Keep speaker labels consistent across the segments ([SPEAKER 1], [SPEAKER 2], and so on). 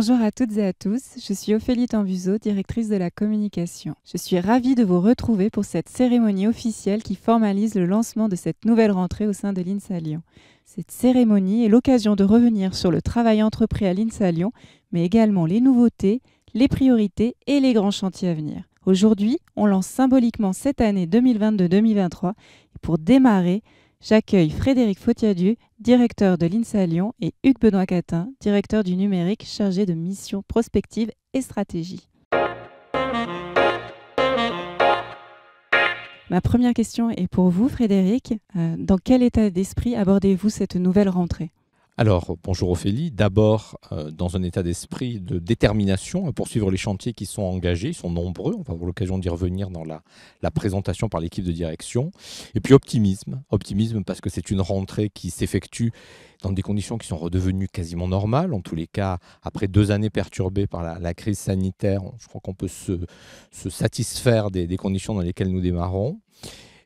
[SPEAKER 1] Bonjour à toutes et à tous, je suis Ophélie Tambuzo, directrice de la communication. Je suis ravie de vous retrouver pour cette cérémonie officielle qui formalise le lancement de cette nouvelle rentrée au sein de l'INSA Lyon. Cette cérémonie est l'occasion de revenir sur le travail entrepris à l'INSA Lyon, mais également les nouveautés, les priorités et les grands chantiers à venir. Aujourd'hui, on lance symboliquement cette année 2022-2023 et pour démarrer, J'accueille Frédéric Fautiadu, directeur de l'INSA Lyon, et Hugues Benoît Catin, directeur du numérique chargé de missions prospective et stratégie. Ma première question est pour vous, Frédéric. Euh, dans quel état d'esprit abordez-vous cette nouvelle rentrée
[SPEAKER 2] alors, bonjour Ophélie. D'abord, euh, dans un état d'esprit de détermination à poursuivre les chantiers qui sont engagés, ils sont nombreux, on va avoir l'occasion d'y revenir dans la, présentation par l'équipe de direction. Et puis optimisme, optimisme parce que c'est une rentrée qui s'effectue dans des conditions qui sont redevenues quasiment normales, en tous les cas, après deux années perturbées par la, crise sanitaire, je crois qu'on peut se, satisfaire des conditions dans lesquelles nous démarrons.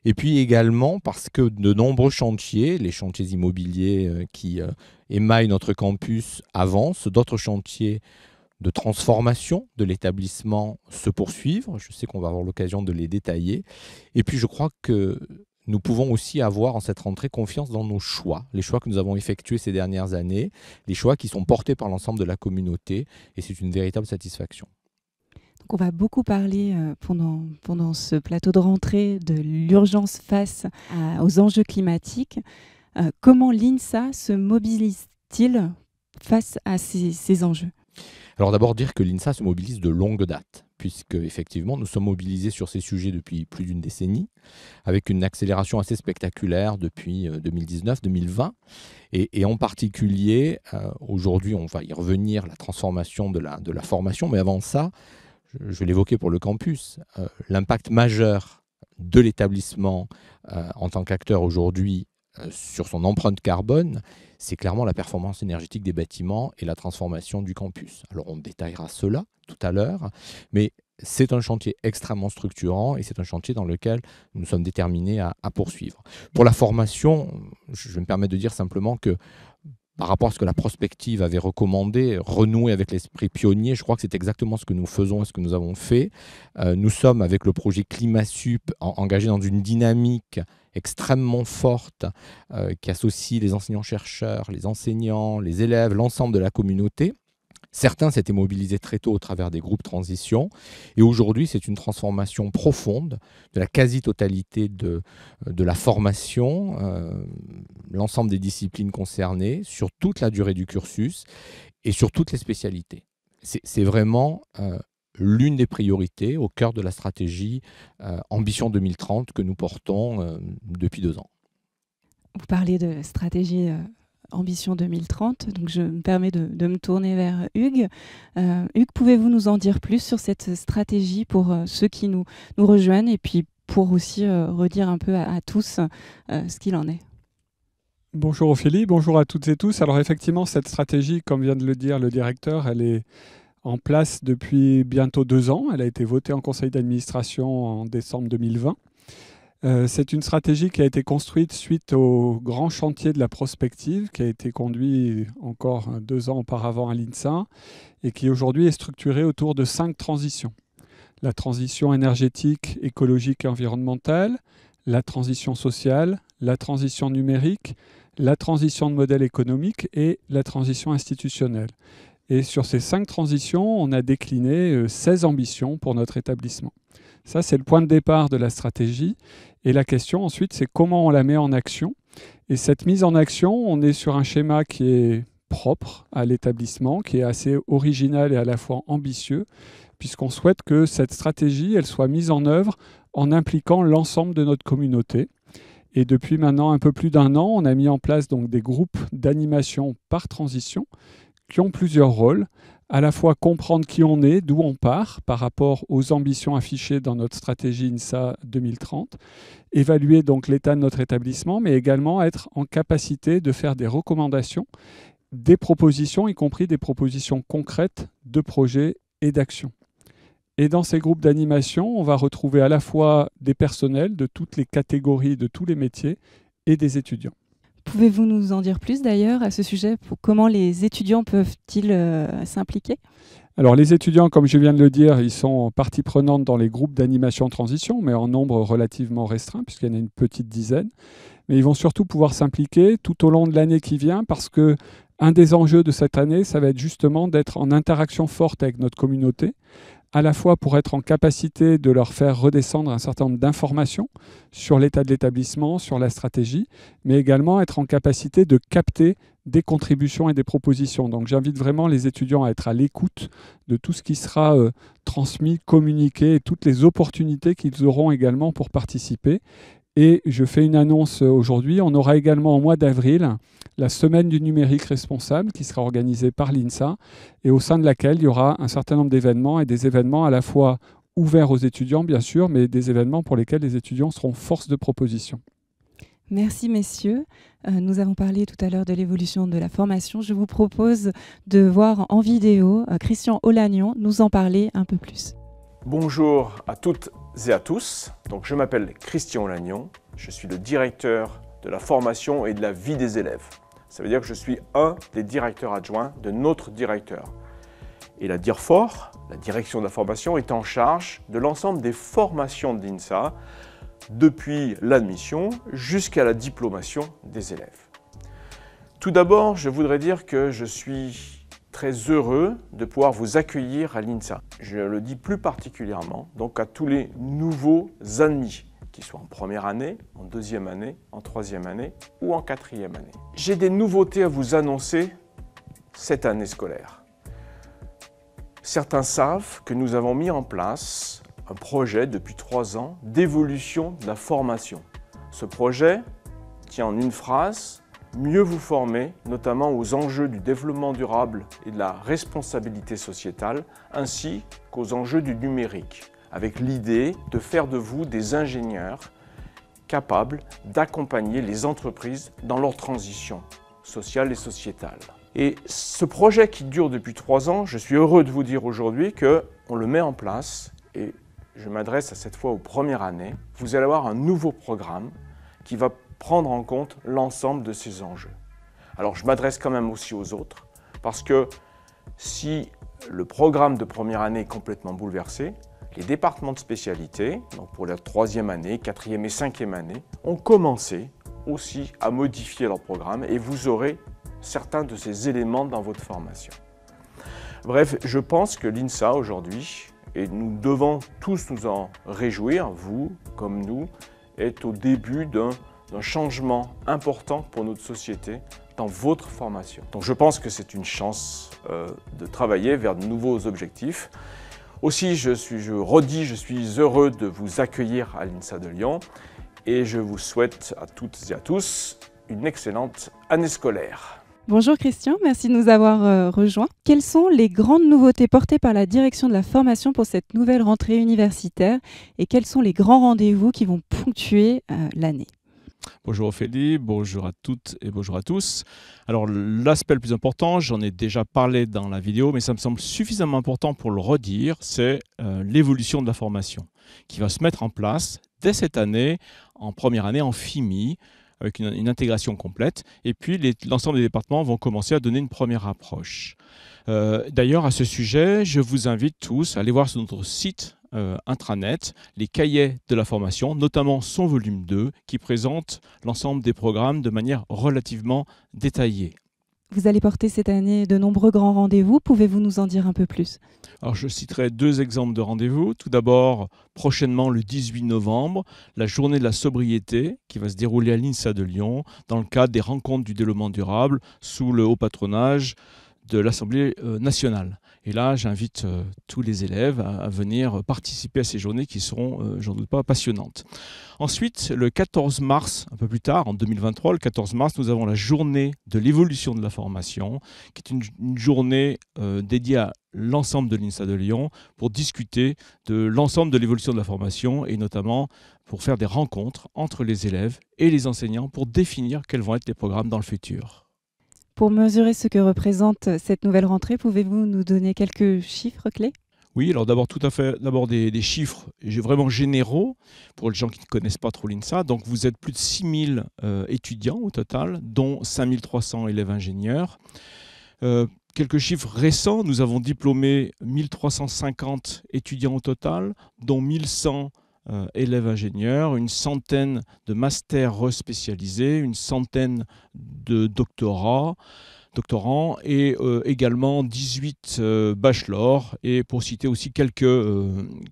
[SPEAKER 2] Et puis également parce que de nombreux chantiers, les chantiers immobiliers euh, qui euh, émaillent notre campus avancent, d'autres chantiers de transformation de l'établissement se poursuivent. Je sais qu'on va avoir l'occasion de les détailler. Et puis je crois que nous pouvons aussi avoir en cette rentrée confiance dans nos choix, les choix que nous avons effectués ces dernières années, les choix qui sont portés par l'ensemble de la communauté, et c'est une véritable satisfaction.
[SPEAKER 1] Qu'on on va beaucoup parler euh, pendant, pendant ce plateau de rentrée de l'urgence face aux enjeux climatiques. Euh, comment l'INSA se mobilise-t-il face à ces, ces enjeux
[SPEAKER 2] alors d'abord dire que l'INSA se mobilise de longue date, puisque effectivement nous sommes mobilisés sur ces sujets depuis plus d'une décennie, avec une accélération assez spectaculaire depuis 2019-2020, euh, et, en particulier aujourd'hui on va y revenir, la transformation de la, de la formation, mais avant ça, je, l'évoquais pour le campus, euh, l'impact majeur de l'établissement euh, en tant qu'acteur aujourd'hui euh, sur son empreinte carbone, c'est clairement la performance énergétique des bâtiments et la transformation du campus. Alors on détaillera cela tout à l'heure, mais c'est un chantier extrêmement structurant et c'est un chantier dans lequel nous sommes déterminés à, poursuivre. Pour la formation, je me permets de dire simplement que par rapport à ce que la prospective avait recommandé, renouer avec l'esprit pionnier. Je crois que c'est exactement ce que nous faisons et ce que nous avons fait. Euh, nous sommes, avec le projet Climasup, engagés dans une dynamique extrêmement forte euh, qui associe les enseignants-chercheurs, les enseignants, les élèves, l'ensemble de la communauté Certains s'étaient mobilisés très tôt au travers des groupes transition, et aujourd'hui c'est une transformation profonde de la quasi-totalité de, euh, la formation, euh, l'ensemble des disciplines concernées, sur toute la durée du cursus et sur toutes les spécialités. C'est vraiment euh, l'une des priorités au cœur de la stratégie Ambition 2030 que nous portons depuis deux ans.
[SPEAKER 1] Vous parlez de stratégie Ambition 2030. Donc je me permets de, me tourner vers Hugues. Euh, Hugues, pouvez-vous nous en dire plus sur cette stratégie pour euh, ceux qui nous, rejoignent et puis pour aussi euh, redire un peu à, à tous ce qu'il en est
[SPEAKER 3] Bonjour Ophélie, bonjour à toutes et tous. Alors effectivement, cette stratégie, comme vient de le dire le directeur, elle est en place depuis bientôt deux ans. Elle a été votée en conseil d'administration en décembre 2020. Euh, c'est une stratégie qui a été construite suite au grand chantier de la prospective qui a été conduit encore deux ans auparavant à l'INSA et qui aujourd'hui est structurée autour de cinq transitions. La transition énergétique, écologique et environnementale, la transition sociale, la transition numérique, la transition de modèle économique et la transition institutionnelle. Et sur ces cinq transitions, on a décliné 16 euh, ambitions pour notre établissement. Ça, c'est le point de départ de la stratégie. Et la question ensuite, c'est comment on la met en action. Et cette mise en action, on est sur un schéma qui est propre à l'établissement, qui est assez original et à la fois ambitieux, puisqu'on souhaite que cette stratégie, elle soit mise en œuvre en impliquant l'ensemble de notre communauté. Et depuis maintenant un peu plus d'un an, on a mis en place donc des groupes d'animation par transition qui ont plusieurs rôles, à la fois comprendre qui on est, d'où on part par rapport aux ambitions affichées dans notre stratégie INSA 2030, évaluer donc l'état de notre établissement, mais également être en capacité de faire des recommandations, des propositions, y compris des propositions concrètes de projets et d'actions. Et dans ces groupes d'animation, on va retrouver à la fois des personnels de toutes les catégories, de tous les métiers, et des étudiants.
[SPEAKER 1] Pouvez-vous nous en dire plus d'ailleurs à ce sujet Comment les étudiants peuvent-ils euh, s'impliquer
[SPEAKER 3] alors les étudiants, comme je viens de le dire, ils sont partie prenante dans les groupes d'animation transition, mais en nombre relativement restreint, puisqu'il y en a une petite dizaine. Mais ils vont surtout pouvoir s'impliquer tout au long de l'année qui vient, parce que un des enjeux de cette année, ça va être justement d'être en interaction forte avec notre communauté, à la fois pour être en capacité de leur faire redescendre un certain nombre d'informations sur l'état de l'établissement, sur la stratégie, mais également être en capacité de capter des contributions et des propositions. Donc j'invite vraiment les étudiants à être à l'écoute de tout ce qui sera euh, transmis, communiqué et toutes les opportunités qu'ils auront également pour participer. Et je fais une annonce euh, aujourd'hui. On aura également au mois d'avril la semaine du numérique responsable qui sera organisée par l'INSA et au sein de laquelle il y aura un certain nombre d'événements et des événements à la fois ouverts aux étudiants, bien sûr, mais des événements pour lesquels les étudiants seront force de proposition.
[SPEAKER 1] Merci messieurs. Euh, nous avons parlé tout à l'heure de l'évolution de la formation. Je vous propose de voir en vidéo euh, Christian Olagnon nous en parler un peu plus.
[SPEAKER 4] Bonjour à toutes et à tous. Donc, je m'appelle Christian Lagnon. Je suis le directeur de la formation et de la vie des élèves. Ça veut dire que je suis un des directeurs adjoints de notre directeur. Et la DIRFOR, la direction de la formation, est en charge de l'ensemble des formations de l'INSA, depuis l'admission jusqu'à la diplomation des élèves. Tout d'abord, je voudrais dire que je suis très heureux de pouvoir vous accueillir à l'INSA. Je le dis plus particulièrement donc à tous les nouveaux amis qu'ils soient en première année, en deuxième année, en troisième année ou en quatrième année. J'ai des nouveautés à vous annoncer cette année scolaire. Certains savent que nous avons mis en place un projet depuis trois ans d'évolution de la formation. Ce projet tient en une phrase mieux vous former, notamment aux enjeux du développement durable et de la responsabilité sociétale, ainsi qu'aux enjeux du numérique, avec l'idée de faire de vous des ingénieurs capables d'accompagner les entreprises dans leur transition sociale et sociétale. Et ce projet qui dure depuis trois ans, je suis heureux de vous dire aujourd'hui qu'on le met en place et je m'adresse à cette fois aux premières années. Vous allez avoir un nouveau programme qui va prendre en compte l'ensemble de ces enjeux. Alors je m'adresse quand même aussi aux autres, parce que si le programme de première année est complètement bouleversé, les départements de spécialité, donc pour la troisième année, quatrième et cinquième année, ont commencé aussi à modifier leur programme et vous aurez certains de ces éléments dans votre formation. Bref, je pense que l'INSA aujourd'hui, et nous devons tous nous en réjouir, vous comme nous, est au début d'un d'un changement important pour notre société dans votre formation. Donc je pense que c'est une chance euh, de travailler vers de nouveaux objectifs. Aussi, je, redis, je suis heureux de vous accueillir à l'INSA de Lyon et je vous souhaite à toutes et à tous une excellente année scolaire.
[SPEAKER 1] Bonjour Christian, merci de nous avoir euh, rejoints. Quelles sont les grandes nouveautés portées par la direction de la formation pour cette nouvelle rentrée universitaire et quels sont les grands rendez-vous qui vont ponctuer euh, l'année
[SPEAKER 4] Bonjour Ophélie, bonjour à toutes et bonjour à tous. Alors l'aspect le plus important, j'en ai déjà parlé dans la vidéo, mais ça me semble suffisamment important pour le redire, c'est euh, l'évolution de la formation qui va se mettre en place dès cette année, en première année en FIMI, avec une, intégration complète, et puis l'ensemble des départements vont commencer à donner une première approche. Euh, d'ailleurs, à ce sujet, je vous invite tous à aller voir sur notre site euh, intranet, les cahiers de la formation, notamment son volume 2, qui présente l'ensemble des programmes de manière relativement détaillée.
[SPEAKER 1] Vous allez porter cette année de nombreux grands rendez-vous. Pouvez-vous nous en dire un peu plus
[SPEAKER 4] je citerai deux exemples de rendez-vous. Tout d'abord, prochainement, le 18 novembre, la journée de la sobriété qui va se dérouler à l'INSA de Lyon dans le cadre des rencontres du développement durable sous le haut patronage de l'Assemblée euh, nationale. Et là, j'invite euh, tous les élèves à, venir participer à ces journées qui seront, euh, j'en doute pas, passionnantes. Ensuite, le 14 mars, un peu plus tard, en 2023, le 14 mars, nous avons la journée de l'évolution de la formation, qui est une, journée euh, dédiée à l'ensemble de l'INSA de Lyon pour discuter de l'ensemble de l'évolution de la formation et notamment pour faire des rencontres entre les élèves et les enseignants pour définir quels vont être les programmes dans le futur.
[SPEAKER 1] Pour mesurer ce que représente cette nouvelle rentrée, pouvez-vous nous donner quelques chiffres clés
[SPEAKER 4] oui, alors d'abord tout à fait, d'abord des, chiffres vraiment généraux pour les gens qui ne connaissent pas trop l'INSA. Donc vous êtes plus de 6000 euh, étudiants au total, dont 5300 élèves ingénieurs. Euh, quelques chiffres récents, nous avons diplômé 1350 étudiants au total, dont 1100 euh, élèves ingénieurs, une centaine de masters spécialisés, une centaine de doctorats, doctorants et euh, également 18 euh, bachelors et pour citer aussi quelques,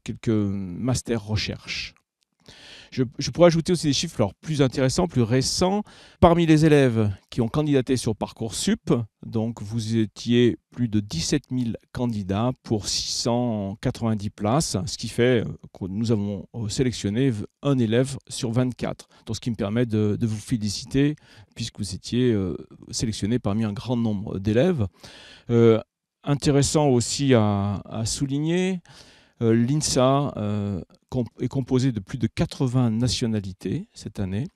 [SPEAKER 4] quelques masters recherche. Je, pourrais ajouter aussi des chiffres alors, plus intéressants, plus récents. Parmi les élèves qui ont candidaté sur Parcoursup, donc vous étiez plus de 17 000 candidats pour 690 places, ce qui fait euh, que nous avons euh, sélectionné un élève sur 24. Donc ce qui me permet de, vous féliciter puisque vous étiez euh, sélectionné parmi un grand nombre d'élèves. intéressant aussi à souligner, euh, L'INSA euh, est composé de plus de 80 nationalités cette année.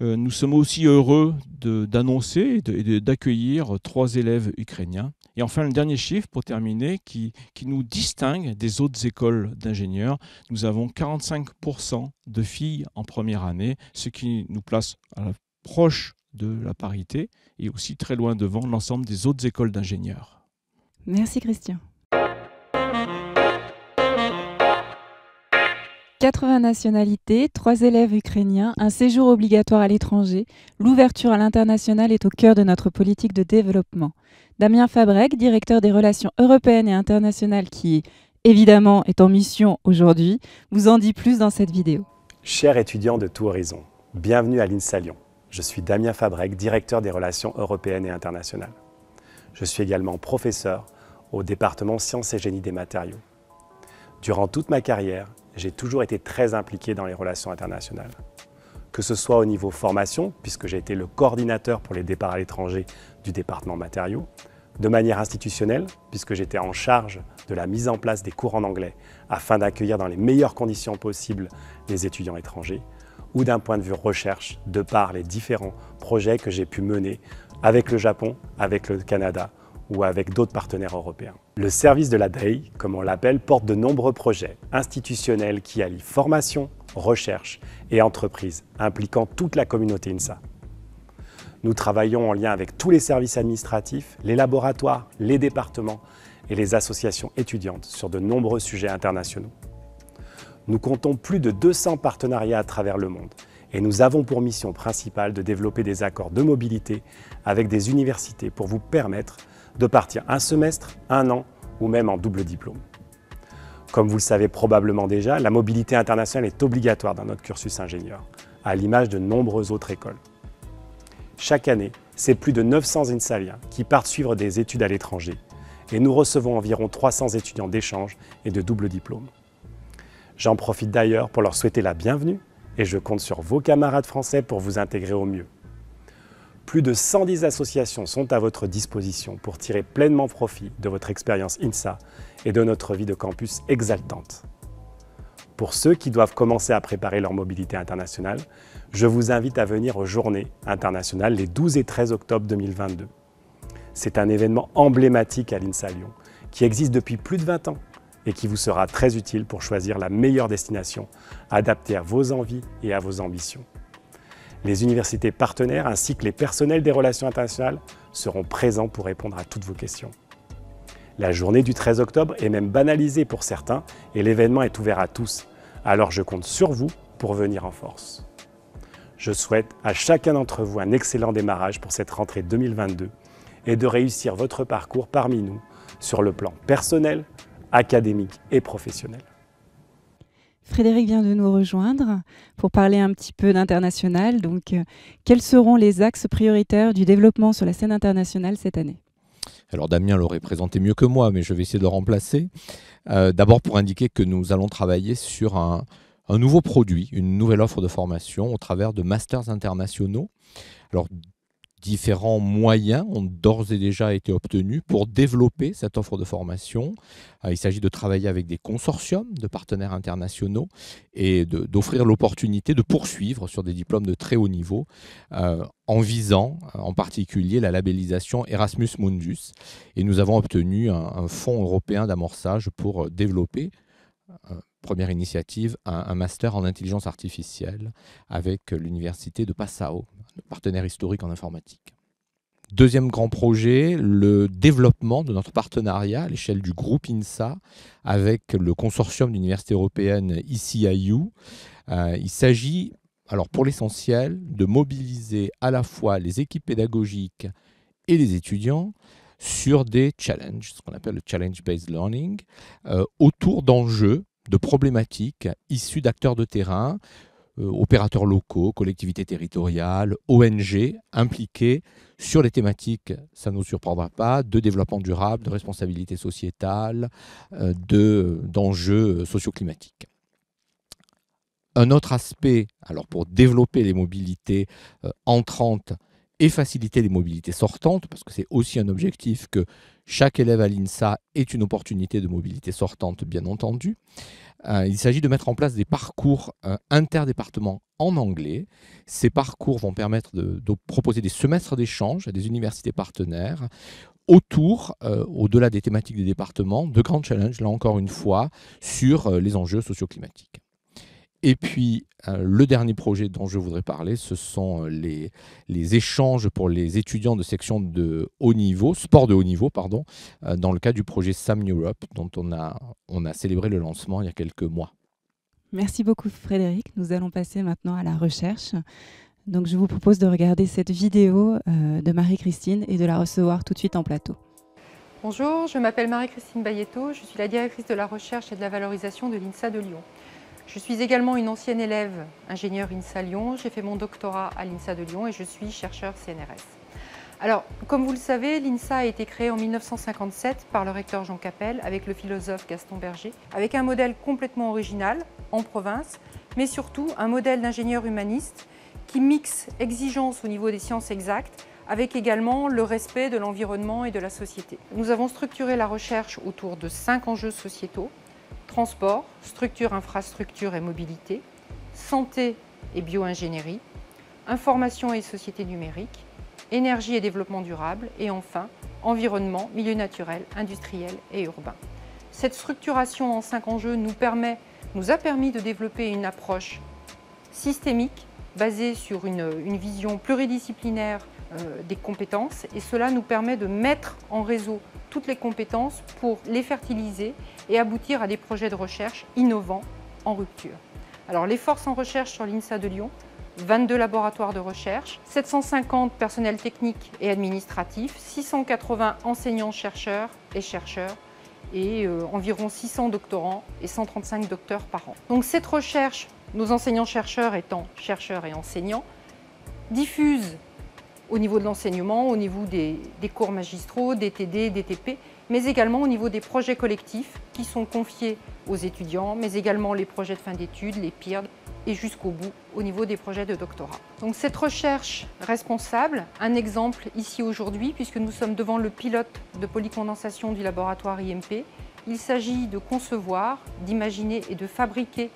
[SPEAKER 4] Euh, nous sommes aussi heureux d'annoncer et d'accueillir trois élèves ukrainiens. Et enfin, le dernier chiffre pour terminer qui, nous distingue des autres écoles d'ingénieurs. Nous avons 45% de filles en première année, ce qui nous place à proche de la parité et aussi très loin devant l'ensemble des autres
[SPEAKER 1] écoles d'ingénieurs. Merci Christian. 80 nationalités, 3 élèves ukrainiens, un séjour obligatoire à l'étranger, l'ouverture à l'international est au cœur de notre politique de développement. Damien Fabrec, directeur des relations européennes et internationales qui, évidemment, est en mission aujourd'hui, vous en dit plus dans cette vidéo.
[SPEAKER 5] Chers étudiants de tout horizon, bienvenue à l'INSA Lyon. Je suis Damien Fabrec, directeur des relations européennes et internationales. Je suis également professeur au département sciences et génie des matériaux. Durant toute ma carrière, j'ai toujours été très impliqué dans les relations internationales. Que ce soit au niveau formation, puisque j'ai été le coordinateur pour les départs à l'étranger du département matériaux, de manière institutionnelle, puisque j'étais en charge de la mise en place des cours en anglais afin d'accueillir dans les meilleures conditions possibles les étudiants étrangers, ou d'un point de vue recherche, de par les différents projets que j'ai pu mener avec le Japon, avec le Canada ou avec d'autres partenaires européens. Le service de la DAI, comme on l'appelle, porte de nombreux projets institutionnels qui allient formation, recherche et entreprise, impliquant toute la communauté INSA. Nous travaillons en lien avec tous les services administratifs, les laboratoires, les départements et les associations étudiantes sur de nombreux sujets internationaux. Nous comptons plus de 200 partenariats à travers le monde et nous avons pour mission principale de développer des accords de mobilité avec des universités pour vous permettre de partir un semestre, un an ou même en double diplôme. Comme vous le savez probablement déjà, la mobilité internationale est obligatoire dans notre cursus ingénieur, à l'image de nombreuses autres écoles. Chaque année, c'est plus de 900 Insaliens qui partent suivre des études à l'étranger, et nous recevons environ 300 étudiants d'échange et de double diplôme. J'en profite d'ailleurs pour leur souhaiter la bienvenue, et je compte sur vos camarades français pour vous intégrer au mieux. Plus de 110 associations sont à votre disposition pour tirer pleinement profit de votre expérience INSA et de notre vie de campus exaltante. Pour ceux qui doivent commencer à préparer leur mobilité internationale, je vous invite à venir aux Journées internationales les 12 et 13 octobre 2022. C'est un événement emblématique à l'INSA Lyon qui existe depuis plus de 20 ans et qui vous sera très utile pour choisir la meilleure destination adaptée à vos envies et à vos ambitions. Les universités partenaires ainsi que les personnels des relations internationales seront présents pour répondre à toutes vos questions. La journée du 13 octobre est même banalisée pour certains et l'événement est ouvert à tous. Alors je compte sur vous pour venir en force. Je souhaite à chacun d'entre vous un excellent démarrage pour cette rentrée 2022 et de réussir votre parcours parmi nous sur le plan personnel, académique et professionnel.
[SPEAKER 1] Frédéric vient de nous rejoindre pour parler un petit peu d'international. Donc, euh, quels seront les axes prioritaires du développement sur la scène internationale cette année
[SPEAKER 2] alors Damien l'aurait présenté mieux que moi, mais je vais essayer de le remplacer. Euh, d'abord pour indiquer que nous allons travailler sur un, nouveau produit, une nouvelle offre de formation au travers de masters internationaux. Alors différents moyens ont d'ores et déjà été obtenus pour développer cette offre de formation. Euh, il s'agit de travailler avec des consortiums de partenaires internationaux et d'offrir l'opportunité de poursuivre sur des diplômes de très haut niveau euh, en visant euh, en particulier la labellisation Erasmus Mundus. Et nous avons obtenu un, un fonds européen d'amorçage pour développer première initiative, un, master en intelligence artificielle avec euh, l'université de Passau, partenaire historique en informatique. Deuxième grand projet, le développement de notre partenariat à l'échelle du groupe INSA avec le consortium d'universités européennes ICIU. Euh, il s'agit, alors pour l'essentiel, de mobiliser à la fois les équipes pédagogiques et les étudiants sur des challenges, ce qu'on appelle le challenge-based learning, euh, autour d'enjeux, de problématiques issues d'acteurs de terrain, euh, opérateurs locaux, collectivités territoriales, ONG impliqués sur les thématiques, ça ne nous surprendra pas, de développement durable, de responsabilité sociétale, euh, de, d'enjeux socio-climatiques. Un autre aspect, alors pour développer les mobilités entrantes et faciliter les mobilités sortantes, parce que c'est aussi un objectif que chaque élève à l'INSA est une opportunité de mobilité sortante, bien entendu. Euh, il s'agit de mettre en place des parcours euh, interdépartements en anglais. Ces parcours vont permettre de, proposer des semestres d'échange à des universités partenaires autour, euh, au-delà des thématiques des départements, de grands challenges, là encore une fois, sur les enjeux socio-climatiques. Et puis, euh, le dernier projet dont je voudrais parler, ce sont euh, les, échanges pour les étudiants de section de haut niveau, sport de haut niveau, pardon, euh, dans le cadre du projet SAM Europe, dont on a, célébré le lancement il y a quelques mois.
[SPEAKER 1] Merci beaucoup Frédéric. Nous allons passer maintenant à la recherche. Donc je vous propose de regarder cette vidéo de Marie-Christine et de la recevoir tout de suite en plateau.
[SPEAKER 6] Bonjour, je m'appelle Marie-Christine Bayetto, je suis la directrice de la recherche et de la valorisation de l'INSA de Lyon. Je suis également une ancienne élève ingénieure INSA Lyon. J'ai fait mon doctorat à l'INSA de Lyon et je suis chercheur CNRS. Alors, comme vous le savez, l'INSA a été créée en 1957 par le recteur Jean Capel avec le philosophe Gaston Berger, avec un modèle complètement original en province, mais surtout un modèle d'ingénieur humaniste qui mixe exigences au niveau des sciences exactes avec également le respect de l'environnement et de la société. Nous avons structuré la recherche autour de cinq enjeux sociétaux transport, structure, infrastructure et mobilité, santé et bioingénierie, information et société numérique, énergie et développement durable, et enfin, environnement, milieu naturel, industriel et urbain. Cette structuration en cinq enjeux nous, permet, nous a permis de développer une approche systémique basée sur une, vision pluridisciplinaire euh, des compétences, et cela nous permet de mettre en réseau toutes les compétences pour les fertiliser et aboutir à des projets de recherche innovants en rupture. Alors les forces en recherche sur l'INSA de Lyon, 22 laboratoires de recherche, 750 personnels techniques et administratifs, 680 enseignants-chercheurs et chercheurs et euh, environ 600 doctorants et 135 docteurs par an. Donc cette recherche, nos enseignants-chercheurs étant chercheurs et enseignants, diffuse au niveau de l'enseignement, au niveau des, des cours magistraux, des TD, des TP, mais également au niveau des projets collectifs qui sont confiés aux étudiants, mais également les projets de fin d'études, les PIRD, et jusqu'au bout au niveau des projets de doctorat. Donc cette recherche responsable, un exemple ici aujourd'hui puisque nous sommes devant le pilote de polycondensation du laboratoire IMP. Il s'agit de concevoir, d'imaginer et de fabriquer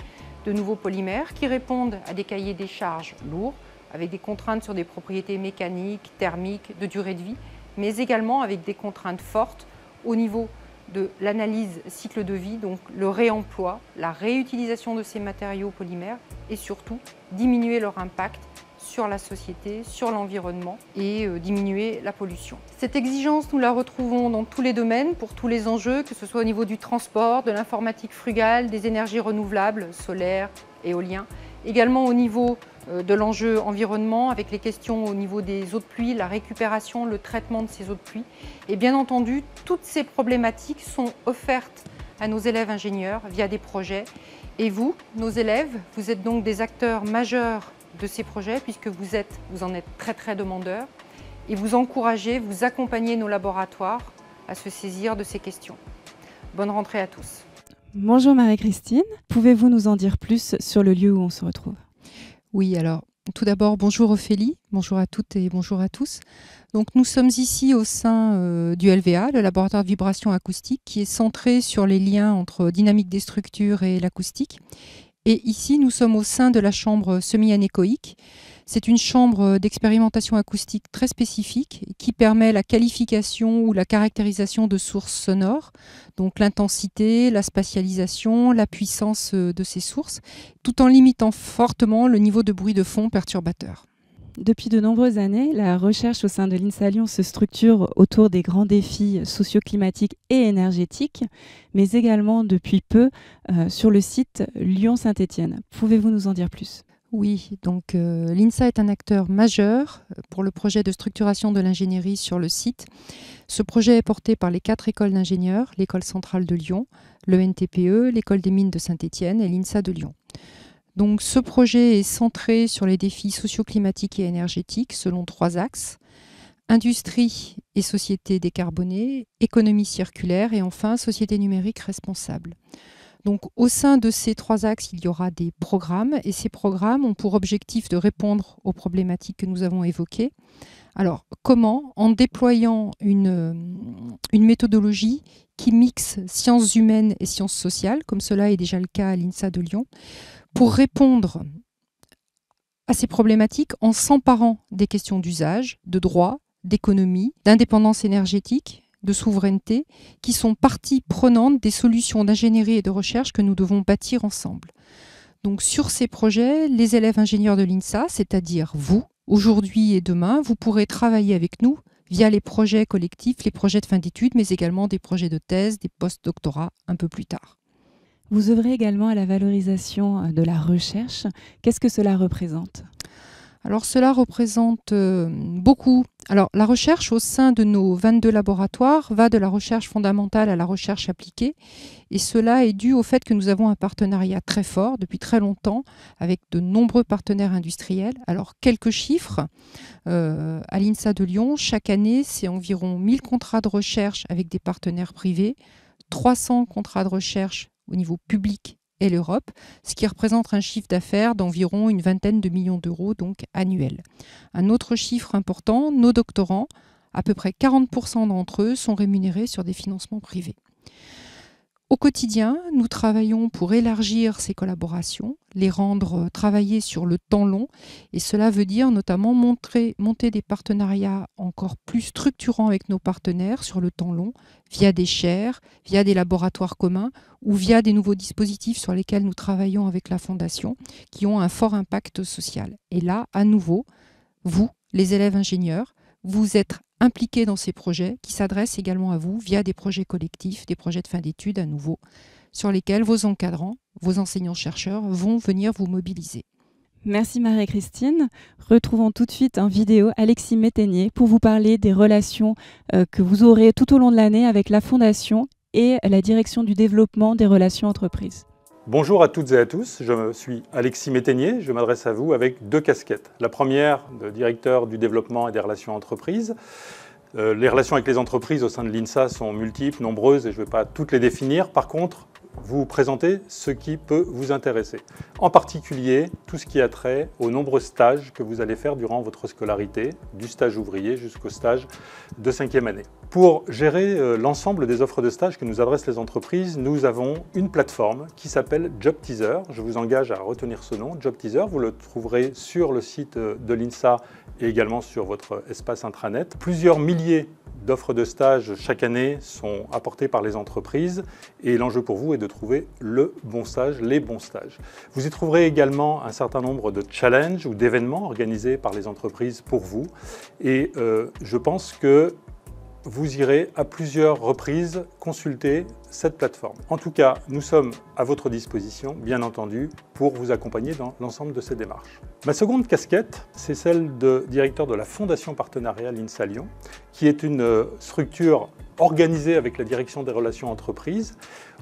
[SPEAKER 6] de nouveaux polymères qui répondent à des cahiers des charges lourds avec des contraintes sur des propriétés mécaniques, thermiques, de durée de vie, mais également avec des contraintes fortes au niveau de l'analyse cycle de vie, donc le réemploi, la réutilisation de ces matériaux polymères et surtout diminuer leur impact sur la société, sur l'environnement et euh, diminuer la pollution. Cette exigence, nous la retrouvons dans tous les domaines, pour tous les enjeux, que ce soit au niveau du transport, de l'informatique frugale, des énergies renouvelables, solaires, éolien, également au niveau euh, de l'enjeu environnement avec les questions au niveau des eaux de pluie, la récupération, le traitement de ces eaux de pluie. Et bien entendu, toutes ces problématiques sont offertes à nos élèves ingénieurs via des projets. Et vous, nos élèves, vous êtes donc des acteurs majeurs de ces projets puisque vous, êtes, vous en êtes très très demandeurs et vous encouragez, vous accompagnez nos laboratoires à se saisir de ces questions. Bonne rentrée à tous.
[SPEAKER 1] Bonjour Marie-Christine,
[SPEAKER 6] pouvez-vous nous en dire plus sur le lieu où on se retrouve oui, alors tout d'abord, bonjour Ophélie, bonjour à toutes et bonjour à tous. Donc nous sommes ici au sein euh, du LVA, le laboratoire de vibration acoustique, qui est centré sur les liens entre dynamique des structures et l'acoustique. Et ici, nous sommes au sein de la chambre semi-anéchoïque, c'est une chambre euh, d'expérimentation acoustique très spécifique qui permet la qualification ou la caractérisation de sources sonores, donc l'intensité, la spatialisation, la puissance euh, de ces sources, tout en limitant fortement le niveau de bruit de fond perturbateur.
[SPEAKER 1] Depuis de nombreuses années, la recherche au sein de l'INSA Lyon se structure autour des grands défis socio-climatiques et énergétiques, mais également depuis peu euh, sur le
[SPEAKER 6] site Lyon-Saint-Étienne. Pouvez-vous nous en dire plus oui, donc euh, l'INSA est un acteur majeur euh, pour le projet de structuration de l'ingénierie sur le site. Ce projet est porté par les quatre écoles d'ingénieurs, l'école centrale de Lyon, le NTPE, l'école des mines de Saint-Étienne et l'INSA de Lyon. Donc ce projet est centré sur les défis socio-climatiques et énergétiques selon trois axes industrie et société décarbonée, économie circulaire et enfin société numérique responsable. Donc au sein de ces trois axes, il y aura des programmes et ces programmes ont pour objectif de répondre aux problématiques que nous avons évoquées. Alors comment En déployant une, méthodologie qui mixe sciences humaines et sciences sociales, comme cela est déjà le cas à l'INSA de Lyon, pour répondre à ces problématiques en s'emparant des questions d'usage, de droit, d'économie, d'indépendance énergétique, de souveraineté qui sont partie prenante des solutions d'ingénierie et de recherche que nous devons bâtir ensemble. Donc sur ces projets, les élèves ingénieurs de l'INSA, c'est-à-dire vous, aujourd'hui et demain, vous pourrez travailler avec nous via les projets collectifs, les projets de fin d'études, mais également des projets de thèse, des post-doctorats un peu plus tard. Vous œuvrez également à la valorisation euh, de la recherche. Qu'est-ce que cela représente alors cela représente euh, beaucoup. Alors la recherche au sein de nos 22 laboratoires va de la recherche fondamentale à la recherche appliquée et cela est dû au fait que nous avons un partenariat très fort depuis très longtemps avec de nombreux partenaires industriels. Alors quelques chiffres. Euh, à l'INSA de Lyon, chaque année, c'est environ 1000 contrats de recherche avec des partenaires privés, 300 contrats de recherche au niveau public et l'Europe, ce qui représente un chiffre d'affaires d'environ une vingtaine de millions d'euros donc annuels. Un autre chiffre important, nos doctorants, à peu près 40% d'entre eux sont rémunérés sur des financements privés. Au quotidien, nous travaillons pour élargir ces collaborations, les rendre euh, travailler sur le temps long, et cela veut dire notamment monter des partenariats encore plus structurants avec nos partenaires sur le temps long, via des chaires, via des laboratoires communs ou via des nouveaux dispositifs sur lesquels nous travaillons avec la Fondation, qui ont un fort impact social. Et là, à nouveau, vous, les élèves ingénieurs, vous êtes impliqués dans ces projets qui s'adressent également à vous via des projets collectifs, des projets de fin d'études à nouveau, sur lesquels vos encadrants, vos enseignants-chercheurs vont venir vous mobiliser. Merci Marie-Christine. Retrouvons
[SPEAKER 1] tout de suite en vidéo Alexis Métainier pour vous parler des relations euh, que vous aurez tout au long de l'année avec la Fondation et la Direction du développement des relations entreprises.
[SPEAKER 7] Bonjour à toutes et à tous, je suis Alexis Métainier, je m'adresse à vous avec deux casquettes. La première de directeur du développement et des relations entreprises. Euh, les relations avec les entreprises au sein de l'INSA sont multiples, nombreuses et je ne vais pas toutes les définir. Par contre, vous présenter ce qui peut vous intéresser. En particulier, tout ce qui a trait aux nombreux stages que vous allez faire durant votre scolarité, du stage ouvrier jusqu'au stage de cinquième année. Pour gérer euh, l'ensemble des offres de stage que nous adressent les entreprises, nous avons une plateforme qui s'appelle Job Teaser. Je vous engage à retenir ce nom, Job Teaser. Vous le trouverez sur le site euh, de l'INSA et également sur votre espace intranet. Plusieurs milliers d'offres de stage chaque année sont apportées par les entreprises et l'enjeu pour vous est de trouver le bon stage, les bons stages. Vous y trouverez également un certain nombre de challenges ou d'événements organisés par les entreprises pour vous et euh, je pense que vous irez à plusieurs reprises consulter cette plateforme. En tout cas, nous sommes à votre disposition, bien entendu, pour vous accompagner dans l'ensemble de ces démarches. Ma seconde casquette, c'est celle de directeur de la Fondation partenariale INSA Lyon, qui est une euh, structure Organisé avec la direction des relations entreprises,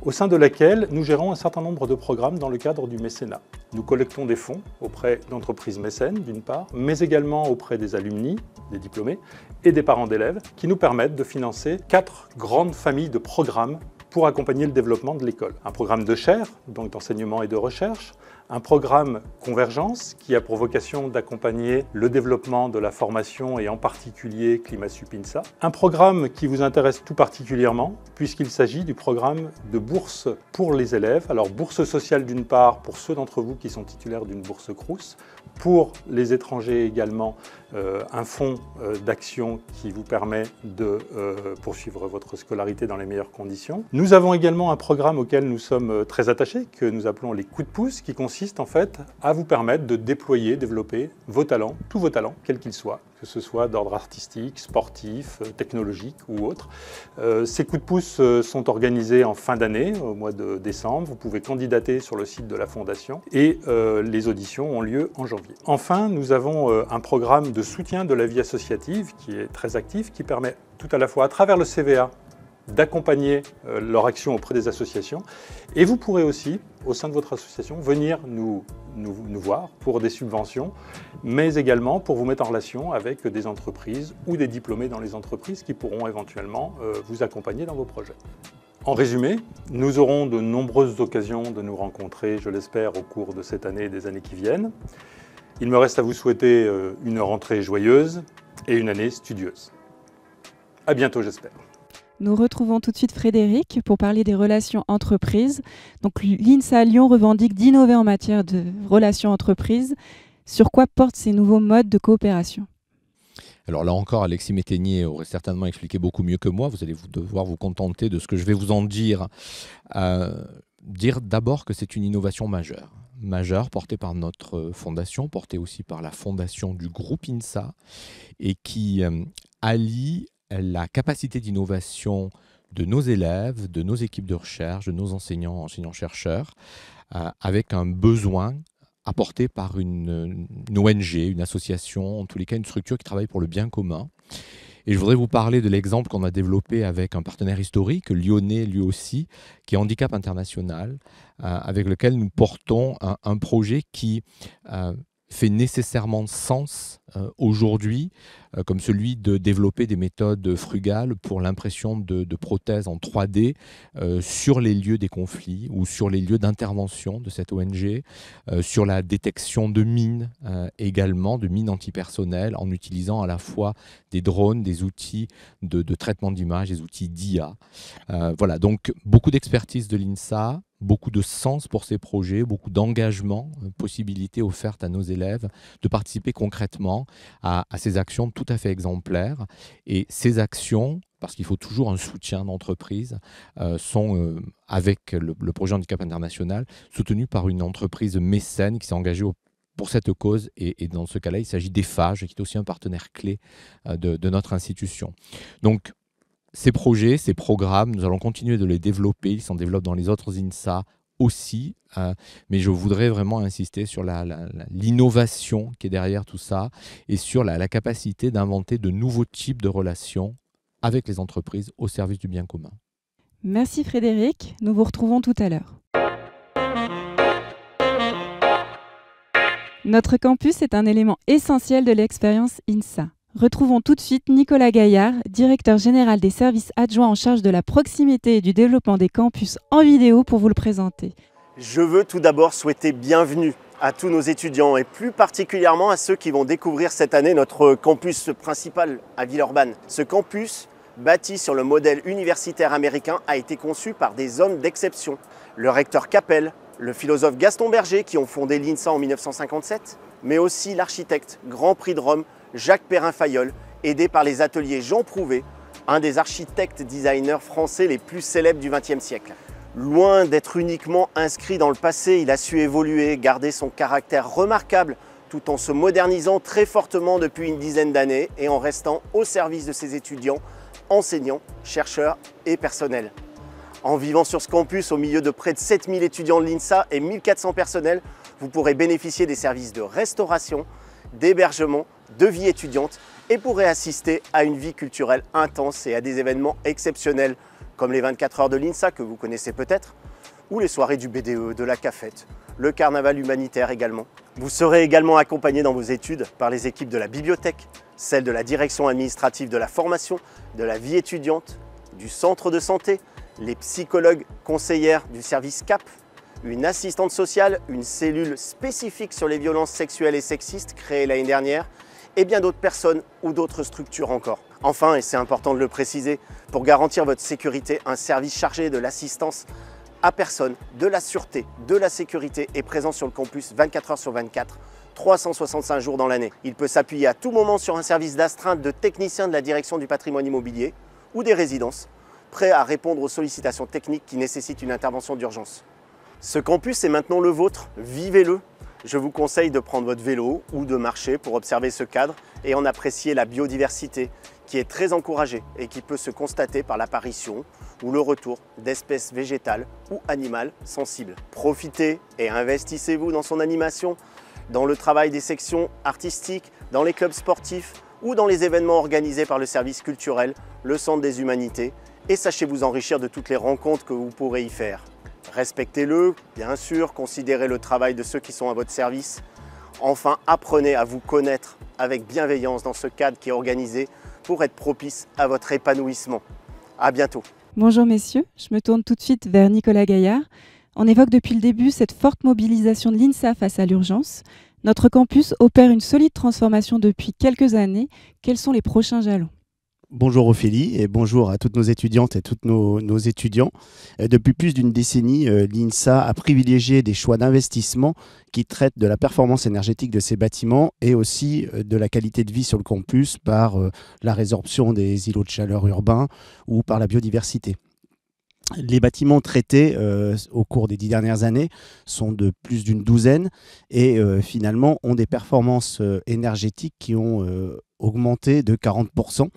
[SPEAKER 7] au sein de laquelle nous gérons un certain nombre de programmes dans le cadre du mécénat. Nous collectons des fonds auprès d'entreprises mécènes, d'une part, mais également auprès des alumni, des diplômés et des parents d'élèves, qui nous permettent de financer quatre grandes familles de programmes pour accompagner le développement de l'école. Un programme de chaire, donc d'enseignement et de recherche, un programme Convergence qui a pour vocation d'accompagner le développement de la formation et en particulier Climat Supinsa. Un programme qui vous intéresse tout particulièrement puisqu'il s'agit du programme de bourse pour les élèves. Alors bourse sociale d'une part pour ceux d'entre vous qui sont titulaires d'une bourse Crous, pour les étrangers également euh, un fonds euh, d'action qui vous permet de euh, poursuivre votre scolarité dans les meilleures conditions. Nous avons également un programme auquel nous sommes très attachés que nous appelons les coups de pouce qui consiste en fait à vous permettre de déployer, développer vos talents, tous vos talents, quels qu'ils soient, que ce soit d'ordre artistique, sportif, euh, technologique ou autre. Euh, ces coups de pouce euh, sont organisés en fin d'année, au mois de décembre. Vous pouvez candidater sur le site de la Fondation et les auditions ont lieu en janvier. Enfin, nous avons un programme de soutien de la vie associative qui est très actif, qui permet tout à la fois à travers le CVA d'accompagner euh, leur action auprès des associations. Et vous pourrez aussi, au sein de votre association, venir nous, nous, voir pour des subventions, mais également pour vous mettre en relation avec des entreprises ou des diplômés dans les entreprises qui pourront éventuellement euh, vous accompagner dans vos projets. En résumé, nous aurons de nombreuses occasions de nous rencontrer, je l'espère, au cours de cette année et des années qui viennent. Il me reste à vous souhaiter euh, une rentrée joyeuse et une année studieuse. À bientôt, j'espère.
[SPEAKER 1] Nous retrouvons tout de suite Frédéric pour parler des relations entreprises. Donc l'INSA Lyon revendique d'innover en matière de relations entreprises. Sur quoi portent ces nouveaux modes de coopération
[SPEAKER 2] alors là encore, Alexis Métainier aurait certainement expliqué beaucoup mieux que moi. Vous allez devoir vous contenter de ce que je vais vous en dire. Euh, dire d'abord que c'est une innovation majeure majeure portée par notre fondation, portée aussi par la fondation du groupe INSA, et qui euh, allie la capacité d'innovation de nos élèves, de nos équipes de recherche, de nos enseignants, enseignants-chercheurs, euh, avec un besoin apporté par une, ONG, une association, en tous les cas une structure qui travaille pour le bien commun. Et je voudrais vous parler de l'exemple qu'on a développé avec un partenaire historique, lyonnais lui aussi, qui est Handicap International, euh, avec lequel nous portons un, projet qui euh, fait nécessairement sens euh, aujourd'hui, euh, comme celui de développer des méthodes frugales pour l'impression de, prothèses en 3D euh, sur les lieux des conflits ou sur les lieux d'intervention de cette ONG, sur la détection de mines également, de mines antipersonnelles, en utilisant à la fois des drones, des outils de, traitement d'image, des outils d'IA. voilà, donc beaucoup d'expertise de l'INSA, beaucoup de sens pour ces projets, beaucoup d'engagement, possibilité offerte à nos élèves de participer concrètement à, ces actions tout à fait exemplaires. Et ces actions, parce qu'il faut toujours un soutien d'entreprise, euh, sont, euh, avec le, projet Handicap International, soutenu par une entreprise mécène qui s'est engagée pour cette cause. Et, dans ce cas-là, il s'agit d'EFAGE, qui est aussi un partenaire clé euh, de, de, notre institution. Donc, ces projets, ces programmes, nous allons continuer de les développer. Ils s'en développent dans les autres INSA aussi, euh, mais je voudrais vraiment insister sur l'innovation qui est derrière tout ça et sur la, capacité d'inventer de nouveaux types de relations avec les entreprises au service du bien commun.
[SPEAKER 1] Merci Frédéric, nous vous retrouvons tout à l'heure. Notre campus est un élément essentiel de l'expérience INSA. Retrouvons tout de suite Nicolas Gaillard, directeur général des services adjoints en charge de la proximité et du développement des campus en vidéo pour vous le présenter.
[SPEAKER 8] Je veux tout d'abord souhaiter bienvenue à tous nos étudiants et plus particulièrement à ceux qui vont découvrir cette année notre campus principal à Villeurbanne. Ce campus, bâti sur le modèle universitaire américain, a été conçu par des hommes d'exception. Le recteur Capel, le philosophe Gaston Berger qui ont fondé l'INSA en 1957, mais aussi l'architecte Grand Prix de Rome Jacques Perrin-Fayolle, aidé par les ateliers Jean Prouvé, un des architectes-designers français les plus célèbres du XXe siècle. Loin d'être uniquement inscrit dans le passé, il a su évoluer, garder son caractère remarquable tout en se modernisant très fortement depuis une dizaine d'années et en restant au service de ses étudiants, enseignants, chercheurs et personnels. En vivant sur ce campus au milieu de près de 7000 étudiants de l'INSA et 1400 personnels, vous pourrez bénéficier des services de restauration, d'hébergement de vie étudiante et pourrez assister à une vie culturelle intense et à des événements exceptionnels comme les 24 heures de l'INSA que vous connaissez peut-être, ou les soirées du BDE, de la CAFET, le carnaval humanitaire également. Vous serez également accompagné dans vos études par les équipes de la bibliothèque, celles de la direction administrative de la formation, de la vie étudiante, du centre de santé, les psychologues conseillères du service CAP, une assistante sociale, une cellule spécifique sur les violences sexuelles et sexistes créée l'année dernière, et bien d'autres personnes ou d'autres structures encore. Enfin, et c'est important de le préciser, pour garantir votre sécurité, un service chargé de l'assistance à personne, de la sûreté, de la sécurité est présent sur le campus 24 heures sur 24 365 jours dans l'année. Il peut s'appuyer à tout moment sur un service d'astreinte de techniciens de la direction du patrimoine immobilier ou des résidences, prêts à répondre aux sollicitations techniques qui nécessitent une intervention d'urgence. Ce campus est maintenant le vôtre, vivez-le je vous conseille de prendre votre vélo ou de marcher pour observer ce cadre et en apprécier la biodiversité qui est très encouragée et qui peut se constater par l'apparition ou le retour d'espèces végétales ou animales sensibles. Profitez et investissez-vous dans son animation, dans le travail des sections artistiques, dans les clubs sportifs ou dans les événements organisés par le service culturel, le Centre des Humanités et sachez vous enrichir de toutes les rencontres que vous pourrez y faire. Respectez-le, bien sûr, considérez le travail de ceux qui sont à votre service. Enfin, apprenez à vous connaître avec bienveillance dans ce cadre qui est organisé pour être propice à votre épanouissement. À bientôt.
[SPEAKER 1] Bonjour messieurs, je me tourne tout de suite vers Nicolas Gaillard. On évoque depuis le début cette forte mobilisation de l'INSA face à l'urgence. Notre campus opère une solide transformation depuis quelques années. Quels sont les prochains jalons
[SPEAKER 8] Bonjour Ophélie et bonjour à toutes nos étudiantes et tous nos, étudiants. Euh, depuis plus d'une décennie, euh, l'INSA a privilégié des choix d'investissement qui traitent de la performance énergétique de ses bâtiments et aussi euh, de la qualité de vie sur le campus par la résorption des îlots de chaleur urbains ou par la biodiversité. Les bâtiments traités au cours des dix dernières années sont de plus d'une douzaine et finalement ont des performances énergétiques qui ont augmenté de 40%.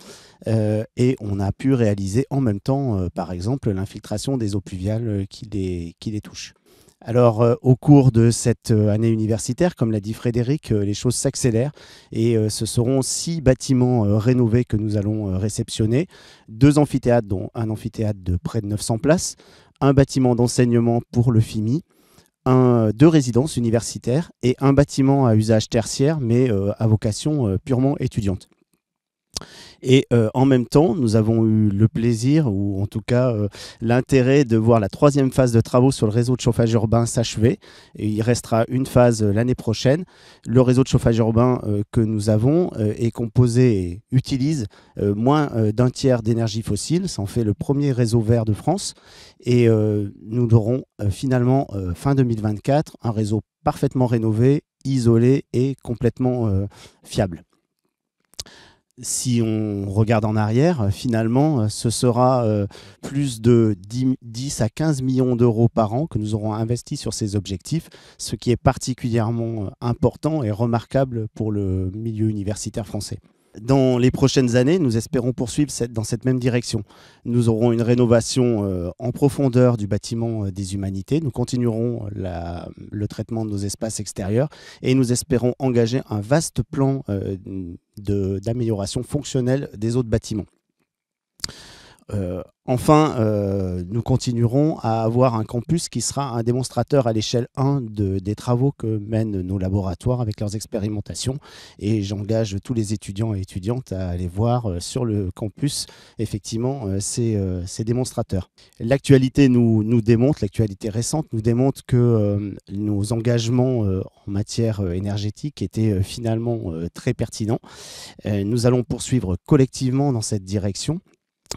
[SPEAKER 8] Euh, et on a pu réaliser en même temps, euh, par exemple, l'infiltration des eaux pluviales euh, qui les, qui les touchent. Alors, au cours de cette année universitaire, comme l'a dit Frédéric, les choses s'accélèrent et ce seront six bâtiments rénovés que nous allons réceptionner. Deux amphithéâtres, dont un amphithéâtre de près de 900 places, un bâtiment d'enseignement pour le FIMI, deux résidences universitaires et un bâtiment à usage tertiaire, mais à vocation purement étudiante. Et euh, en même temps, nous avons eu le plaisir, ou en tout cas euh, l'intérêt, de voir la troisième phase de travaux sur le réseau de chauffage urbain s'achever. Et il restera une phase euh, l'année prochaine. Le réseau de chauffage urbain que nous avons est composé et utilise moins d'un tiers d'énergie fossile. Ça en fait le premier réseau vert de France. Et nous aurons finalement, fin 2024, un réseau parfaitement rénové, isolé et complètement fiable si on regarde en arrière, euh, finalement, euh, ce sera euh, plus de 10 à 15 millions d'euros par an que nous aurons investis sur ces objectifs, ce qui est particulièrement important et remarquable pour le milieu universitaire français. Dans les prochaines années, nous espérons poursuivre dans cette même direction. Nous aurons une rénovation euh, en profondeur du bâtiment euh, des humanités. Nous continuerons euh, le traitement de nos espaces extérieurs et nous espérons engager un vaste plan d'amélioration fonctionnelle des autres bâtiments. Enfin, euh, nous continuerons à avoir un campus qui sera un démonstrateur à l'échelle 1 des travaux que mènent nos laboratoires avec leurs expérimentations. Et j'engage tous les étudiants et étudiantes à aller voir euh, sur le campus, effectivement, euh, ces, démonstrateurs. L'actualité nous, démontre, l'actualité récente nous démontre que nos engagements en matière énergétique étaient finalement très pertinents. nous allons poursuivre collectivement dans cette direction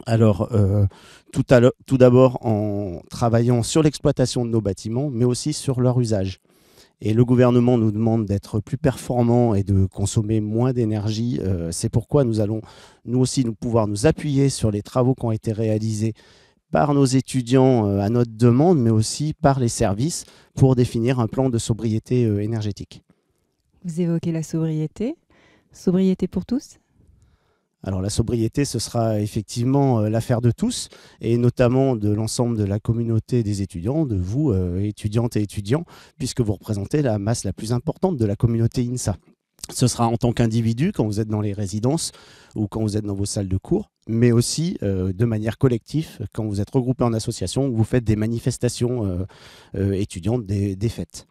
[SPEAKER 8] alors, euh, tout, tout d'abord en travaillant sur l'exploitation de nos bâtiments, mais aussi sur leur usage. Et le gouvernement nous demande d'être plus performants et de consommer moins d'énergie. Euh, c'est pourquoi nous allons, nous aussi, nous pouvoir nous appuyer sur les travaux qui ont été réalisés par nos étudiants euh, à notre demande, mais aussi par les services pour définir un plan de sobriété énergétique.
[SPEAKER 1] Vous évoquez la sobriété. Sobriété pour tous
[SPEAKER 8] alors la sobriété, ce sera effectivement euh, l'affaire de tous, et notamment de l'ensemble de la communauté des étudiants, de vous, euh, étudiantes et étudiants, puisque vous représentez la masse la plus importante de la communauté INSA. Ce sera en tant qu'individu quand vous êtes dans les résidences ou quand vous êtes dans vos salles de cours, mais aussi euh, de manière collective quand vous êtes regroupés en association ou vous faites des manifestations étudiantes, des fêtes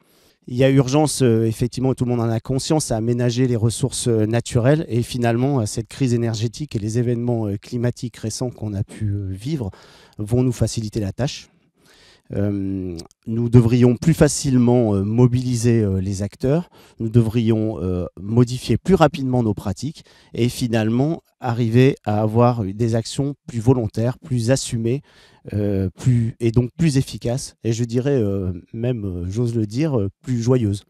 [SPEAKER 8] il y a urgence, euh, effectivement, tout le monde en a conscience, à aménager les ressources euh, naturelles. Et finalement, euh, cette crise énergétique et les événements climatiques récents qu'on a pu vivre vont nous faciliter la tâche. Euh, nous devrions plus facilement euh, mobiliser euh, les acteurs, nous devrions modifier plus rapidement nos pratiques et finalement arriver à avoir des actions plus volontaires, plus assumées plus, et donc plus efficaces et je dirais même, j'ose le dire, plus joyeuses.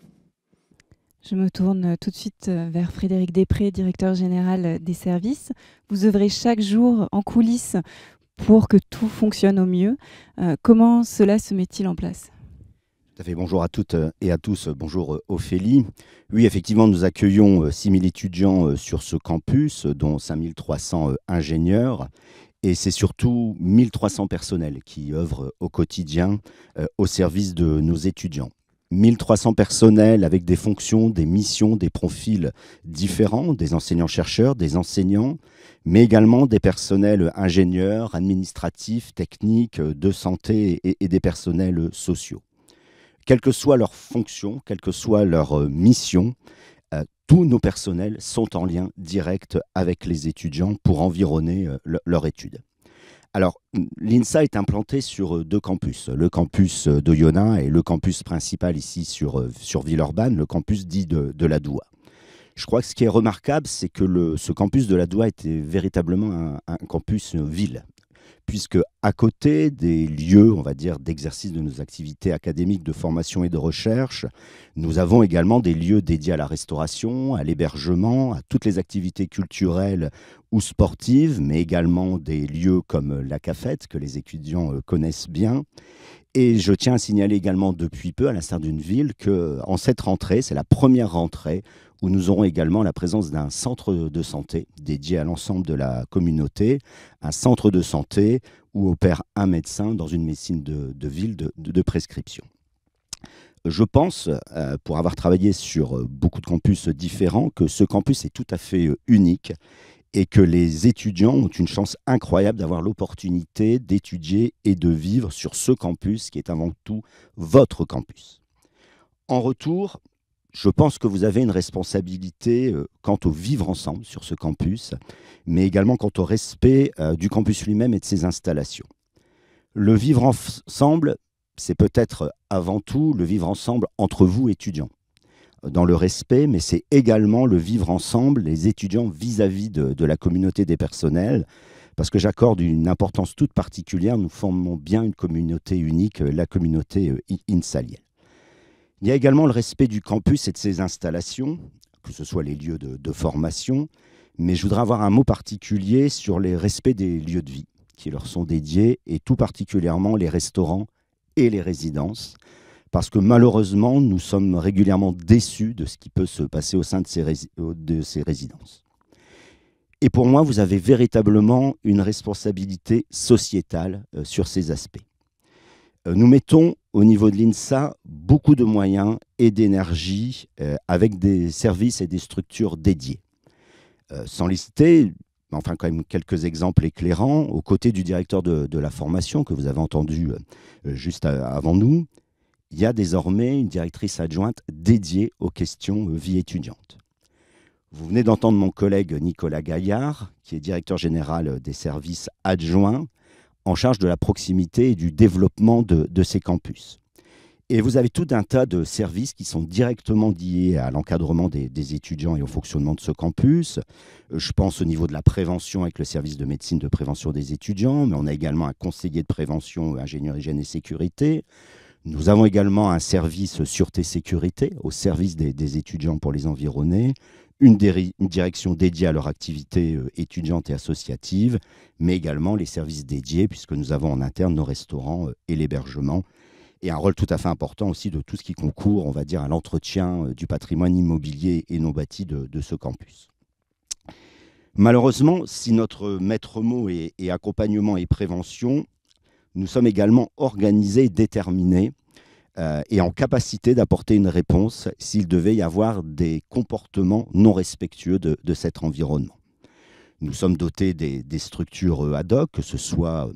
[SPEAKER 1] Je me tourne tout de suite vers Frédéric Després, directeur général des services. Vous œuvrez chaque jour en coulisses pour que tout fonctionne au mieux. Euh, comment cela se met-il en place
[SPEAKER 9] tout à fait. Bonjour à toutes euh, et à tous. Bonjour euh, Ophélie. Oui, effectivement, nous accueillons 6000 étudiants sur ce campus, dont 5300 ingénieurs. Et c'est surtout 1300 personnels qui œuvrent au quotidien au service de nos étudiants. 1300 personnels avec des fonctions, des missions, des profils différents, des enseignants-chercheurs, des enseignants, mais également des personnels ingénieurs, administratifs, techniques, de santé et, des personnels sociaux. Quelles que soient leurs fonctions, quelles que soit leur mission, euh, tous nos personnels sont en lien direct avec les étudiants pour environner euh, leur étude. Alors, l'INSA est implanté sur euh, deux campus, le campus euh, de et le campus principal ici sur, euh, sur Villeurbanne, le campus dit de, la Doua. Je crois que ce qui est remarquable, c'est que ce campus de la Doua était véritablement un campus ville puisque à côté des lieux, on va dire, d'exercice de nos activités académiques, de formation et de recherche, nous avons également des lieux dédiés à la restauration, à l'hébergement, à toutes les activités culturelles ou sportives, mais également des lieux comme la cafette que les étudiants euh, connaissent bien. Et je tiens à signaler également depuis peu, à l'instar d'une ville, que cette rentrée, c'est la première rentrée où nous aurons également la présence d'un centre de santé dédié à l'ensemble de la communauté, un centre de santé où opère un médecin dans une médecine de, ville de, de prescription je pense, euh, pour avoir travaillé sur euh, beaucoup de campus différents, que ce campus est tout à fait euh, unique et que les étudiants ont une chance incroyable d'avoir l'opportunité d'étudier et de vivre sur ce campus qui est avant tout votre campus. En retour, je pense que vous avez une responsabilité euh, quant au vivre ensemble sur ce campus, mais également quant au respect euh, du campus lui-même et de ses installations. Le vivre ensemble, c'est peut-être avant tout le vivre ensemble entre vous étudiants, dans le respect, mais c'est également le vivre ensemble, les étudiants vis-à-vis de, la communauté des personnels, parce que j'accorde une importance toute particulière, nous formons bien une communauté unique, la communauté euh, insalienne. Il y a également le respect du campus et de ses installations, que ce soit les lieux de, formation, mais je voudrais avoir un mot particulier sur les respects des lieux de vie qui leur sont dédiés, et tout particulièrement les restaurants et les résidences, parce que malheureusement, nous sommes régulièrement déçus de ce qui peut se passer au sein de ces, résidences. Et pour moi, vous avez véritablement une responsabilité sociétale euh, sur ces aspects. Euh, nous mettons au niveau de l'INSA beaucoup de moyens et d'énergie euh, avec des services et des structures dédiées. Euh, sans lister, enfin quand même quelques exemples éclairants, aux côtés du directeur de, la formation que vous avez entendu juste avant nous, il y a désormais une directrice adjointe dédiée aux questions vie étudiante. Vous venez d'entendre mon collègue Nicolas Gaillard, qui est directeur général des services adjoints en charge de la proximité et du développement de, ces campus. Et vous avez tout un tas de services qui sont directement liés à l'encadrement des, étudiants et au fonctionnement de ce campus. Euh, je pense au niveau de la prévention avec le service de médecine de prévention des étudiants, mais on a également un conseiller de prévention, euh, ingénieur hygiène et sécurité. Nous avons également un service sûreté-sécurité au service des, des étudiants pour les environner une, direction dédiée à leur activité euh, étudiante et associative, mais également les services dédiés, puisque nous avons en interne nos restaurants euh, et l'hébergement, et un rôle tout à fait important aussi de tout ce qui concourt, on va dire, à l'entretien euh, du patrimoine immobilier et non bâti de, ce campus. Malheureusement, si notre maître mot est, est accompagnement et prévention, nous sommes également organisés et déterminés euh, et en capacité d'apporter une réponse s'il devait y avoir des comportements non respectueux de, cet environnement. Nous sommes dotés des, structures euh, ad hoc, que ce soit euh,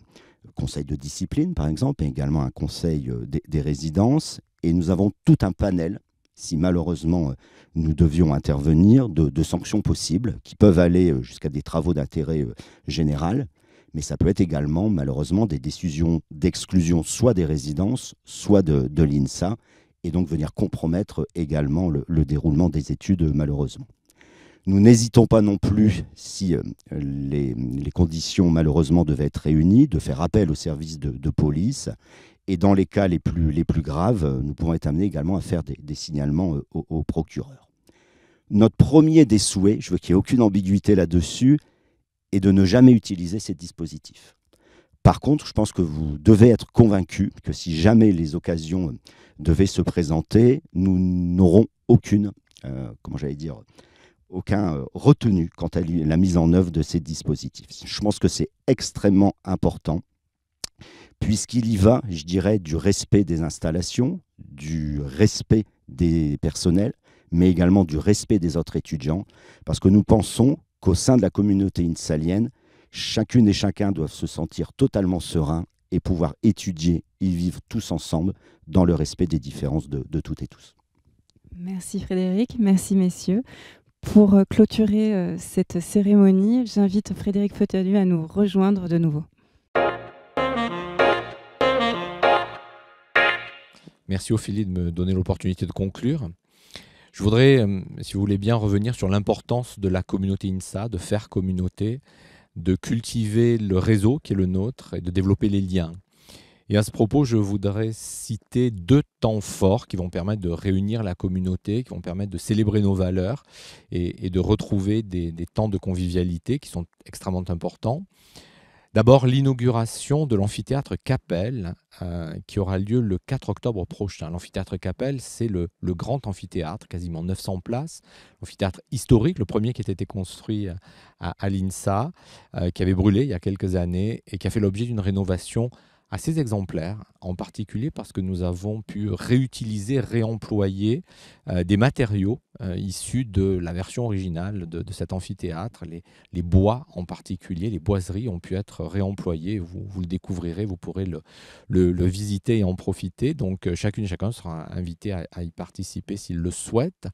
[SPEAKER 9] conseil de discipline par exemple, et également un conseil des, résidences, et nous avons tout un panel si malheureusement nous devions intervenir, de sanctions possibles qui peuvent aller jusqu'à des travaux d'intérêt général, mais ça peut être également malheureusement des décisions d'exclusion soit des résidences, soit de, l'INSA, et donc venir compromettre également le, déroulement des études malheureusement. Nous n'hésitons pas non plus, si euh, les, conditions malheureusement devaient être réunies, de faire appel aux services de, police. Et dans les cas les plus, les plus graves, nous pouvons être amenés également à faire des, signalements euh, au, procureur. Notre premier des souhaits, je veux qu'il n'y ait aucune ambiguïté là-dessus, et de ne jamais utiliser ces dispositifs. Par contre, je pense que vous devez être convaincu que si jamais les occasions euh, devaient se présenter, nous n'aurons aucune, euh, comment j'allais dire, aucun euh, retenu quant à la mise en œuvre de ces dispositifs. Je pense que c'est extrêmement important puisqu'il y va, je dirais, du respect des installations, du respect des personnels, mais également du respect des autres étudiants, parce que nous pensons qu'au sein de la communauté insalienne, chacune et chacun doivent se sentir totalement serein et pouvoir étudier et vivre tous ensemble dans le respect des différences de, toutes et tous.
[SPEAKER 1] Merci Frédéric, merci messieurs. Pour euh, clôturer euh, cette cérémonie, j'invite Frédéric Fauteuil à nous rejoindre de nouveau.
[SPEAKER 2] Merci Ophélie de me donner l'opportunité de conclure. Je voudrais, euh, si vous voulez bien, revenir sur l'importance de la communauté INSA, de faire communauté, de cultiver le réseau qui est le nôtre et de développer les liens. Et à ce propos, je voudrais citer deux temps forts qui vont permettre de réunir la communauté, qui vont permettre de célébrer nos valeurs et, de retrouver des, temps de convivialité qui sont extrêmement importants. D'abord, l'inauguration de l'amphithéâtre Capelle, euh, qui aura lieu le 4 octobre prochain. L'amphithéâtre Capelle, c'est le, grand amphithéâtre, quasiment 900 places, amphithéâtre historique, le premier qui a été construit euh, à, Alinsa, euh, qui avait brûlé il y a quelques années et qui a fait l'objet d'une rénovation à ces exemplaires, en particulier parce que nous avons pu réutiliser, réemployer euh, des matériaux euh, issus de la version originale de, cet amphithéâtre. Les, bois en particulier, les boiseries ont pu être réemployées. Vous, le découvrirez, vous pourrez le, visiter et en profiter. Donc euh, chacune et chacun sera invité à, y participer s'il le souhaite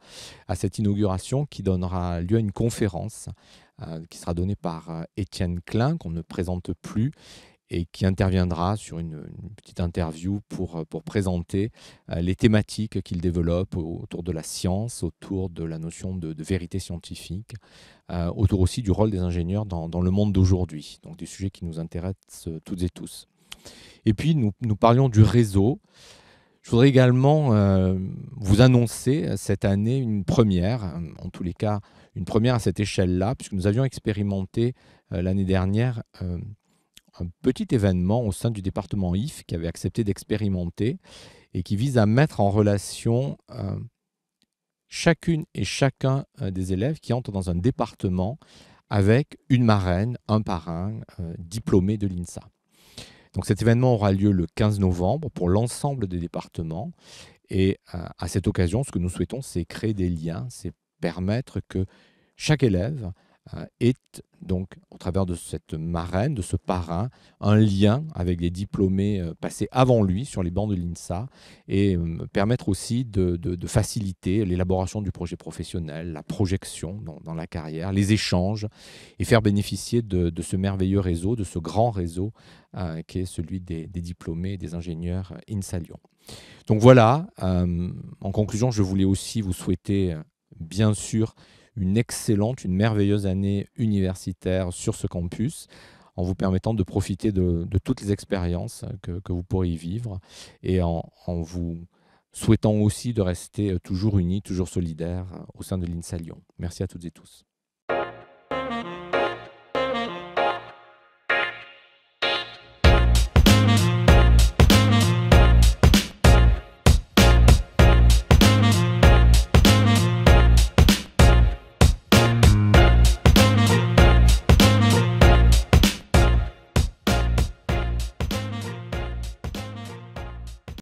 [SPEAKER 2] à cette inauguration qui donnera lieu à une conférence qui sera donnée par Étienne Klein, qu'on ne présente plus, et qui interviendra sur une, petite interview pour, euh, pour présenter euh, les thématiques qu'il développe autour de la science, autour de la notion de, vérité scientifique, euh, autour aussi du rôle des ingénieurs dans, le monde d'aujourd'hui, donc des sujets qui nous intéressent toutes et tous. Et puis nous, nous parlions du réseau. Je voudrais également vous annoncer cette année une première, en tous les cas une première à cette échelle-là, puisque nous avions expérimenté l'année dernière un petit événement au sein du département IF qui avait accepté d'expérimenter et qui vise à mettre en relation euh, chacune et chacun euh, des élèves qui entrent dans un département avec une marraine, un parrain euh, diplômé de l'INSA. Donc cet événement aura lieu le 15 novembre pour l'ensemble des départements. Et à cette occasion, ce que nous souhaitons, c'est créer des liens, c'est permettre que chaque élève euh, est donc, au travers de cette marraine, de ce parrain, un lien avec les diplômés euh, passés avant lui sur les bancs de l'INSA et euh, permettre aussi de, faciliter l'élaboration du projet professionnel, la projection dans, la carrière, les échanges et faire bénéficier de, ce merveilleux réseau, de ce grand réseau qui est celui des, diplômés et des ingénieurs INSA Lyon. Donc voilà, en conclusion, je voulais aussi vous souhaiter, bien sûr, une excellente, une merveilleuse année universitaire sur ce campus en vous permettant de profiter de, toutes les expériences que, vous pourrez y vivre et en, en, vous souhaitant aussi de rester toujours unis, toujours solidaires au sein de l'INSA Lyon. Merci à toutes et tous.